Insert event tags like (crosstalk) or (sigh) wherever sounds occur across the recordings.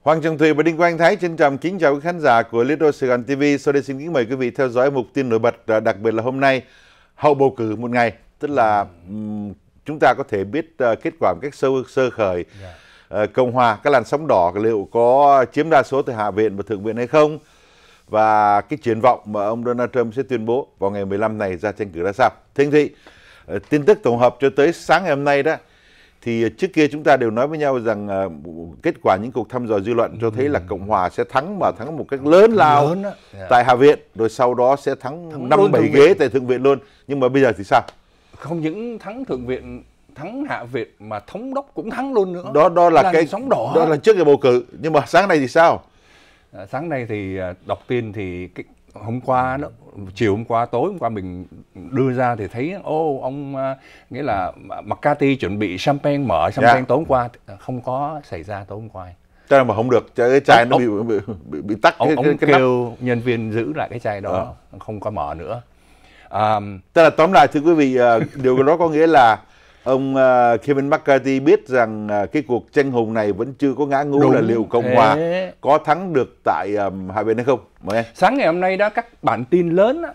Hoàng Trần Thùy và Đinh Quang Thái trân trọng kính chào quý khán giả của Little Sài Gòn TV. Sau đây xin kính mời quý vị theo dõi mục tin nổi bật ờ, đặc biệt là hôm nay hậu bầu cử một ngày, tức là chúng ta có thể biết ờ, kết quả một cách sơ sơ khởi. Dạ. Ờ, Cộng hòa các làn sóng đỏ liệu có chiếm đa số từ hạ viện và thượng viện hay không? Và cái triển vọng mà ông Donald Trump sẽ tuyên bố vào ngày 15 này ra tranh cử ra sao? Thưa anh Thị, tin tức tổng hợp cho tới sáng ngày hôm nay đó thì ờ, trước kia chúng ta đều nói với nhau rằng uh, kết quả những cuộc thăm dò dư luận cho thấy là ừ. cộng hòa sẽ thắng mà thắng một cách lớn lao lớn dạ. tại hạ viện rồi sau đó sẽ thắng năm bảy ghế viện. tại thượng viện luôn nhưng mà bây giờ thì sao không những thắng thượng viện thắng hạ viện mà thống đốc cũng thắng luôn nữa đó đó là, là cái sóng đỏ đó là trước cái bầu cử nhưng mà sáng nay thì sao ờ, sáng nay thì đọc tin thì cái hôm qua đó chiều hôm qua tối hôm qua mình đưa ra thì thấy ô ông à, nghĩa là McCarthy chuẩn bị champagne mở dạ. champagne yeah. tối hôm qua không có xảy ra tối hôm qua cho nên mà không được cái chai ông, nó ông, bị, bị, bị tắc ông, cái, ông cái kêu nắp. nhân viên giữ lại cái chai đó à. không có mở nữa um, tức là tóm lại thưa quý vị à, điều đó có nghĩa là ông uh, Kevin McCarthy biết rằng uh, cái cuộc tranh hùng này vẫn chưa có ngã ngũ là liệu Cộng thế. hòa có thắng được tại um, hai bên hay không? Mời em. Sáng ngày hôm nay đó các bản tin lớn đó,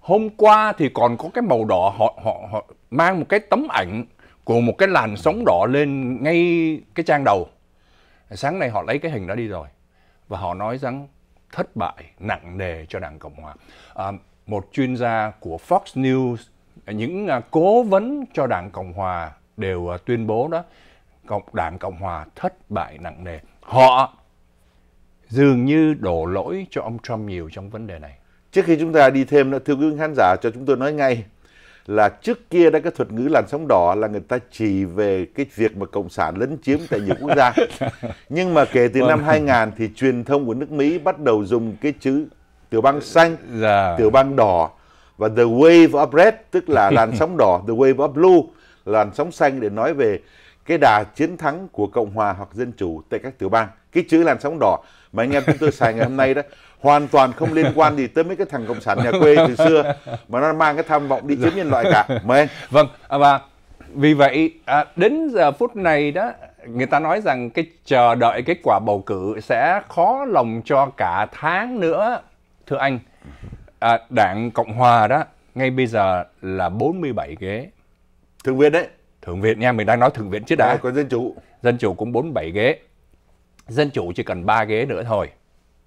hôm qua thì còn có cái màu đỏ họ họ họ mang một cái tấm ảnh của một cái làn sóng đỏ lên ngay cái trang đầu. Sáng nay họ lấy cái hình đó đi rồi và họ nói rằng thất bại nặng nề cho Đảng Cộng hòa. À, một chuyên gia của Fox News những à, cố vấn cho đảng cộng hòa đều à, tuyên bố đó cộng đảng cộng hòa thất bại nặng nề họ dường như đổ lỗi cho ông trump nhiều trong vấn đề này trước khi chúng ta đi thêm nữa thưa quý khán giả cho chúng tôi nói ngay là trước kia đã cái thuật ngữ làn sóng đỏ là người ta chỉ về cái việc mà cộng sản lấn chiếm tại nhiều quốc gia (laughs) nhưng mà kể từ năm 2000 vâng. thì truyền thông của nước Mỹ bắt đầu dùng cái chữ tiểu bang xanh dạ. tiểu bang đỏ và the wave of red tức là làn sóng đỏ the wave of blue làn sóng xanh để nói về cái đà chiến thắng của cộng hòa hoặc dân chủ tại các tiểu bang cái chữ làn sóng đỏ mà anh em chúng tôi xài ngày hôm nay đó hoàn toàn không liên quan gì tới mấy cái thằng cộng sản nhà quê từ xưa mà nó mang cái tham vọng đi chiếm nhân loại cả mời anh vâng à, và vì vậy à, đến giờ phút này đó người ta nói rằng cái chờ đợi kết quả bầu cử sẽ khó lòng cho cả tháng nữa thưa anh à, đảng Cộng Hòa đó ngay bây giờ là 47 ghế. Thượng viện đấy. Thượng viện nha, mình đang nói thượng viện chứ đã. À, dạ, còn dân chủ. Dân chủ cũng 47 ghế. Dân chủ chỉ cần 3 ghế nữa thôi.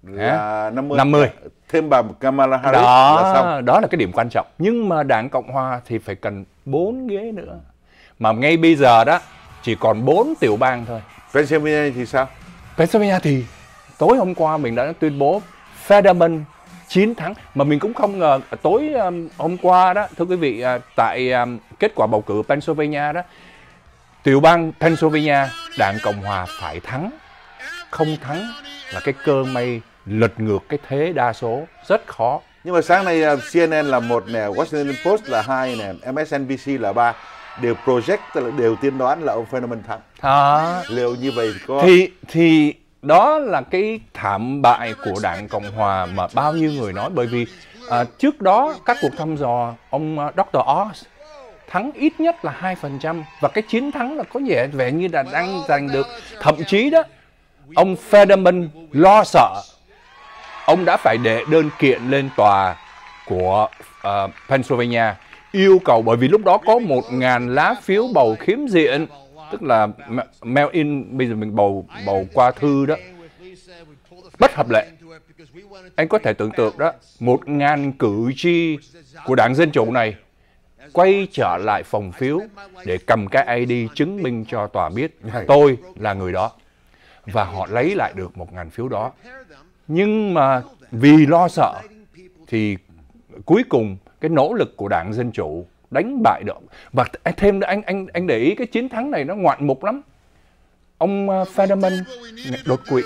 Là 50. 50. Thêm bà Kamala Harris đó, là xong. Đó là cái điểm quan trọng. Nhưng mà đảng Cộng Hòa thì phải cần 4 ghế nữa. Mà ngay bây giờ đó chỉ còn 4 tiểu bang thôi. Pennsylvania thì sao? Pennsylvania thì tối hôm qua mình đã tuyên bố Federman chiến thắng mà mình cũng không ngờ tối um, hôm qua đó thưa quý vị à, tại um, kết quả bầu cử Pennsylvania đó tiểu bang Pennsylvania đảng Cộng hòa phải thắng không thắng là cái cơn mây lật ngược cái thế đa số rất khó nhưng mà sáng nay um, CNN là một nè Washington Post là hai nè MSNBC là ba đều project tức là đều tiên đoán là ông Fenderman thắng à. liệu như vậy có thì thì đó là cái thảm bại của đảng cộng hòa mà bao nhiêu người nói bởi vì à, trước đó các cuộc thăm dò ông uh, à, dr oz thắng ít nhất là 2% và cái chiến thắng là có vẻ vẻ như là đang giành được thậm chí đó ông Federman lo sợ ông đã phải đệ đơn kiện lên tòa của uh, Pennsylvania yêu cầu bởi vì lúc đó có 1.000 lá phiếu bầu khiếm diện tức là mail in bây giờ mình bầu bầu qua thư đó bất hợp lệ anh có thể tưởng tượng đó một ngàn cử tri của đảng dân chủ này quay trở lại phòng phiếu để cầm cái ID chứng minh cho tòa biết tôi là người đó và họ lấy lại được một ngàn phiếu đó nhưng mà vì lo sợ thì cuối cùng cái nỗ lực của đảng dân chủ đánh bại được và thêm nữa anh anh anh để ý cái chiến thắng này nó ngoạn mục lắm ông ờ, Federman đột quỵ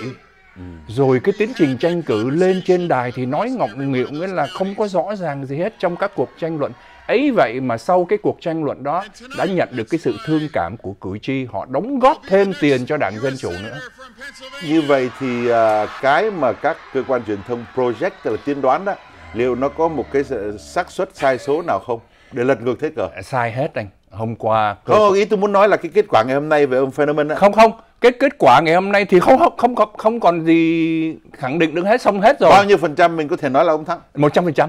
ừ. rồi cái tiến trình tranh cử lên trên đài thì nói ngọng nghiệu nghĩa là không có rõ ràng gì hết trong các cuộc tranh luận ấy vậy mà sau cái cuộc tranh luận đó đã nhận được cái sự thương cảm của cử tri họ đóng góp thêm tiền cho đảng dân chủ nữa như vậy thì uh, cái mà các cơ quan truyền thông project tức là tiên đoán đó liệu nó có một cái xác suất sai số nào không để lật ngược thế cờ sai hết anh hôm qua cơ... không ý tôi muốn nói là cái kết quả ngày hôm nay về ông phenomen đó. không không kết kết quả ngày hôm nay thì không không không không còn gì khẳng định được hết xong hết rồi bao nhiêu phần trăm mình có thể nói là ông thắng một trăm phần trăm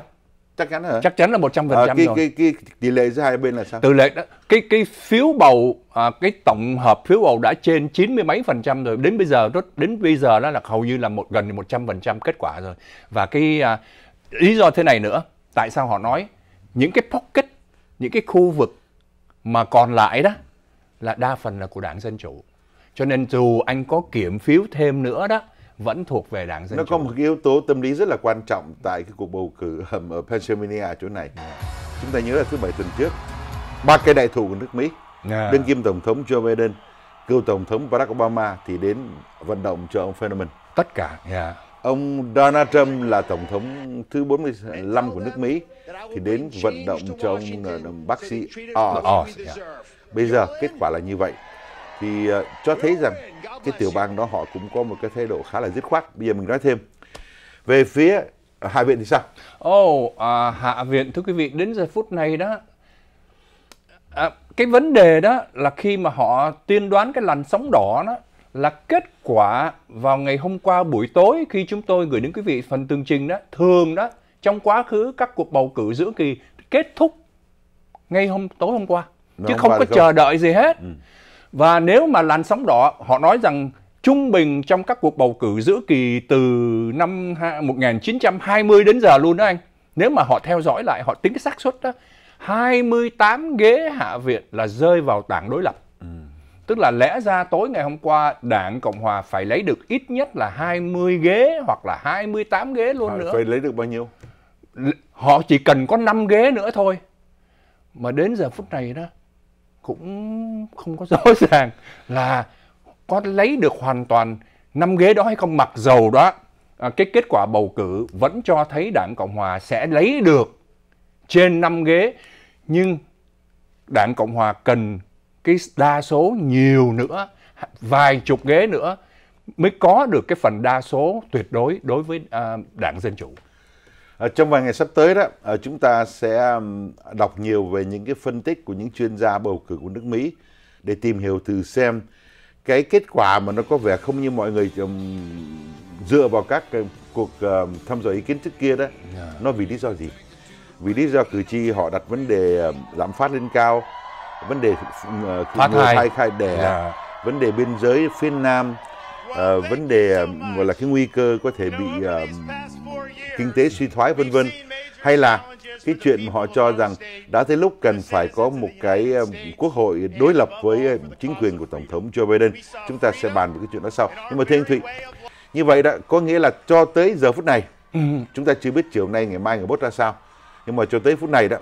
chắc chắn hả chắc chắn là một trăm phần trăm ờ, rồi cái cái tỷ lệ giữa hai bên là sao tỷ lệ đó cái cái phiếu bầu à, cái tổng hợp phiếu bầu đã trên chín mươi mấy phần trăm rồi đến bây giờ đó đến bây giờ đó là hầu như là một gần một trăm phần trăm kết quả rồi và cái à, lý do thế này nữa tại sao họ nói những cái pocket những cái khu vực mà còn lại đó là đa phần là của đảng Dân Chủ. Cho nên dù anh có kiểm phiếu thêm nữa đó, vẫn thuộc về đảng Dân Nó Chủ. có một cái yếu tố tâm lý rất là quan trọng tại cái cuộc bầu cử um, ở Pennsylvania chỗ này. Chúng ta nhớ là thứ bảy tuần trước, ba cái đại thủ của nước Mỹ, à. đương kim Tổng thống Joe Biden, cựu Tổng thống Barack Obama thì đến vận động cho ông Fetterman. Tất cả, yeah. Dạ. Ông Donald Trump là tổng thống thứ 45 của nước Mỹ thì đến vận động cho ông ờ, bác sĩ Oz. Dạ. Bây giờ kết quả là như vậy. Thì ờ, cho thấy rằng cái tiểu bang đó họ cũng có một cái thái độ khá là dứt khoát. Bây giờ mình nói thêm. Về phía Hạ viện thì sao? oh, à, Hạ viện thưa quý vị, đến giờ phút này đó à, cái vấn đề đó là khi mà họ tiên đoán cái làn sóng đỏ đó là kết quả vào ngày hôm qua buổi tối khi chúng tôi gửi đến quý vị phần tường trình đó thường đó trong quá khứ các cuộc bầu cử giữa kỳ kết thúc ngay hôm tối hôm qua Đúng chứ không có không. chờ đợi gì hết ừ. và nếu mà làn sóng đỏ họ nói rằng trung bình trong các cuộc bầu cử giữa kỳ từ năm 1920 đến giờ luôn đó anh nếu mà họ theo dõi lại họ tính cái xác suất đó 28 ghế hạ viện là rơi vào đảng đối lập Tức là lẽ ra tối ngày hôm qua Đảng Cộng Hòa phải lấy được ít nhất là 20 ghế hoặc là 28 ghế luôn nữa. Phải lấy được bao nhiêu? Họ chỉ cần có 5 ghế nữa thôi. Mà đến giờ phút này đó cũng không có (laughs) rõ ràng là có lấy được hoàn toàn 5 ghế đó hay không mặc dầu đó à, cái kết quả bầu cử vẫn cho thấy Đảng Cộng Hòa sẽ lấy được trên 5 ghế nhưng Đảng Cộng Hòa cần cái đa số nhiều nữa vài chục ghế nữa mới có được cái phần đa số tuyệt đối đối với uh, đảng dân chủ à, trong vài ngày sắp tới đó à, chúng ta sẽ đọc nhiều về những cái phân tích của những chuyên gia bầu cử của nước Mỹ để tìm hiểu từ xem cái kết quả mà nó có vẻ không như mọi người dựa vào các cuộc thăm dò ý kiến trước kia đó dạ. nó vì lý do gì vì lý do cử tri họ đặt vấn đề lạm phát lên cao vấn đề thoát ờ, thai. thai khai đẻ yeah. vấn đề biên giới phía nam uh, vấn đề ờ, gọi là cái nguy cơ có thể bị uh, kinh tế suy thoái vân vân hay là cái chuyện mà họ cho rằng đã tới lúc cần phải có một cái quốc hội đối lập với chính quyền của tổng thống Joe Biden chúng ta sẽ bàn về cái chuyện đó sau nhưng mà thưa anh Thụy như vậy đó có nghĩa là cho tới giờ phút này ừ. chúng ta chưa biết chiều nay ngày mai ngày bốt ra sao nhưng mà cho tới phút này đó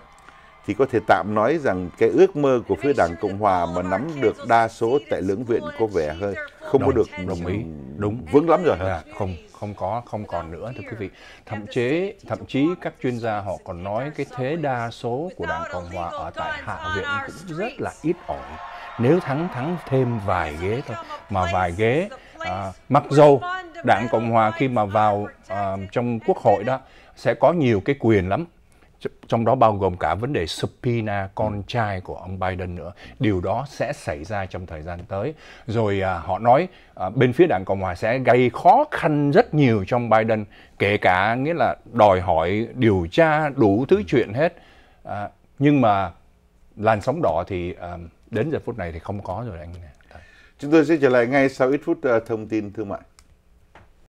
thì có thể tạm nói rằng cái ước mơ của phía đảng cộng hòa mà nắm được đa số tại lưỡng viện có vẻ hơi không đồng, có được đồng ý đúng vững lắm rồi à, không không có không còn nữa thưa quý vị thậm chí thậm chí các chuyên gia họ còn nói cái thế đa số của đảng cộng hòa ở tại hạ viện cũng rất là ít ỏi nếu thắng thắng thêm vài ghế thôi mà vài ghế à, mặc dù đảng cộng hòa khi mà vào à, trong quốc hội đó sẽ có nhiều cái quyền lắm trong đó bao gồm cả vấn đề subpoena con ừ. trai của ông Biden nữa. Điều đó sẽ xảy ra trong thời gian tới. Rồi à, họ nói à, bên phía đảng Cộng hòa sẽ gây khó khăn rất nhiều trong Biden, kể cả nghĩa là đòi hỏi điều tra đủ thứ ừ. chuyện hết. À, nhưng mà làn sóng đỏ thì à, đến giờ phút này thì không có rồi anh. Chúng tôi sẽ trở lại ngay sau ít phút uh, thông tin thương mại.